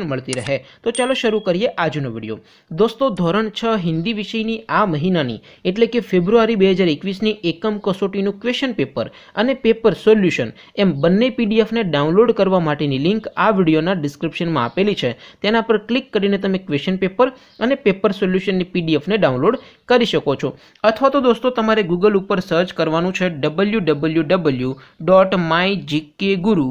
information મળતી રહે તો ચાલો શરૂ કરીએ આજનો વિડીયો દોસ્તો ધોરણ છ હિન્દી વિષયની આ મહિનાની એટલે કે ફેબ્રુઆરી બે હજાર એકવીસની એકમ કસોટીનું ક્વેશ્ચન પેપર અને પેપર સોલ્યુશન એમ બંને પીડીએફને ડાઉનલોડ કરવા માટેની લિંક આ વિડીયોના ડિસ્ક્રિપ્શનમાં આપેલી છે તેના પર ક્લિક કરીને તમે ક્વેશ્ચન પેપર અને પેપર સોલ્યુશનની પીડીએફને ડાઉનલોડ કરી શકો છો અથવા તો દોસ્તો તમારે ગૂગલ ઉપર સર્ચ કરવાનું છે W W W dot my GK Guru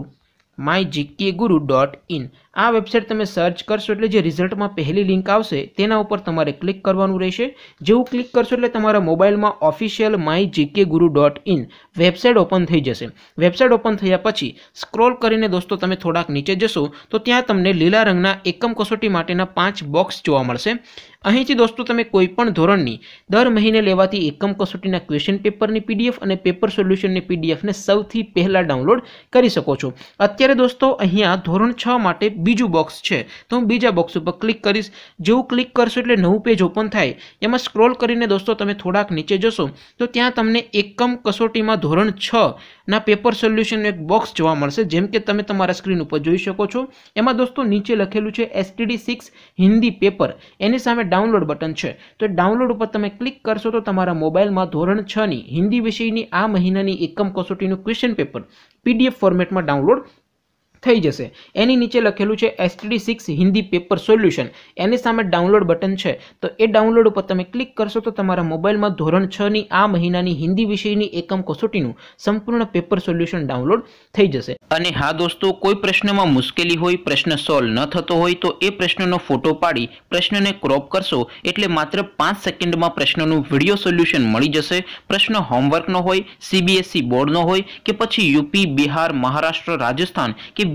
my GK Guru dot in આ વેબસાઇટ તમે સર્ચ કરશો એટલે જે રિઝલ્ટમાં પહેલી લિંક આવશે તેના ઉપર તમારે ક્લિક કરવાનું રહેશે જેવું ક્લિક કરશો એટલે તમારા મોબાઈલમાં official my GK Guru dot in website open થઈ જશે વેબસાઇટ ઓપન થયા પછી સ્ક્રોલ કરીને દોસ્તો તમે થોડાક નીચે જશો તો ત્યાં તમને લીલા રંગના એકમ કસોટી માટેના પાંચ બોક્સ જોવા મળશે અહીંથી દોસ્તો તમે કોઈપણ ધોરણની દર મહિને લેવાતી એકમ કસોટીના ક્વેશ્ચન પેપરની પીડીએફ અને પેપર સોલ્યુશનની પીડીએફને સૌથી પહેલાં ડાઉનલોડ કરી શકો છો અત્યારે દોસ્તો અહીંયા ધોરણ છ માટે બીજું બોક્સ છે તો હું બીજા બોક્સ ઉપર ક્લિક કરીશ જેવું ક્લિક કરશો એટલે નવું પેજ ઓપન થાય એમાં સ્ક્રોલ કરીને દોસ્તો તમે થોડાક નીચે જશો તો ત્યાં તમને એકમ કસોટીમાં ધોરણ છ ના પેપર સોલ્યુશનનું એક બોક્સ જોવા મળશે જેમ કે તમે તમારા સ્ક્રીન ઉપર જોઈ શકો છો એમાં દોસ્તો નીચે લખેલું છે એસટીડી સિક્સ હિન્દી પેપર એની સામે ડાઉનલોડ બટન છે તો ડાઉનલોડ ઉપર તમે ક્લિક કરશો તો તમારા મોબાઈલમાં ધોરણ છની હિન્દી વિષયની આ મહિનાની એકમ કસોટીનું ક્વેશ્ચન પેપર પીડીએફ ફોર્મેટમાં ડાઉનલોડ થઈ જશે એની નીચે લખેલું છે STD six Hindi paper solution એની સામે ડાઉનલોડ બટન છે તો એ ડાઉનલોડ ઉપર તમે ક્લિક કરશો તો તમારા મોબાઈલમાં ધોરણ છની આ મહિનાની હિન્દી વિષયની એકમ કસોટીનું સંપૂર્ણ પેપર સોલ્યુશન ડાઉનલોડ થઈ જશે અને હા દોસ્તો કોઈ પ્રશ્નમાં મુશ્કેલી હોય પ્રશ્ન સોલ્વ ન થતો હોય તો એ પ્રશ્નનો ફોટો પાડી પ્રશ્નને ક્રોપ કરશો એટલે માત્ર પાંચ સેકન્ડમાં પ્રશ્નનું વિડીયો સોલ્યુશન મળી જશે પ્રશ્ન હોમવર્કનો હોય સીબીએસઈ e બોર્ડનો હોય કે પછી યુપી બિહાર મહારાષ્ટ્ર રાજસ્થાન કે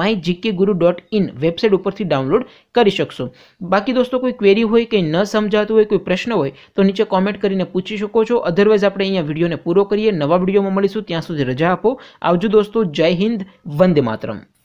my GK Guru dot in website ઉપરથી ડાઉનલોડ કરી શકશો બાકી દોસ્તો કોઈ ક્વેરી હોય કંઈ ન સમજાતું હોય કોઈ પ્રશ્ન હોય તો નીચે કોમેન્ટ કરીને પૂછી શકો છો અધરવાઇઝ આપણે અહીંયા વિડીયોને પૂરો કરીએ નવા વિડીયોમાં મળીશું ત્યાં સુધી રજા આપો આવજો દોસ્તો જય હિન્દ વંદે માતરમ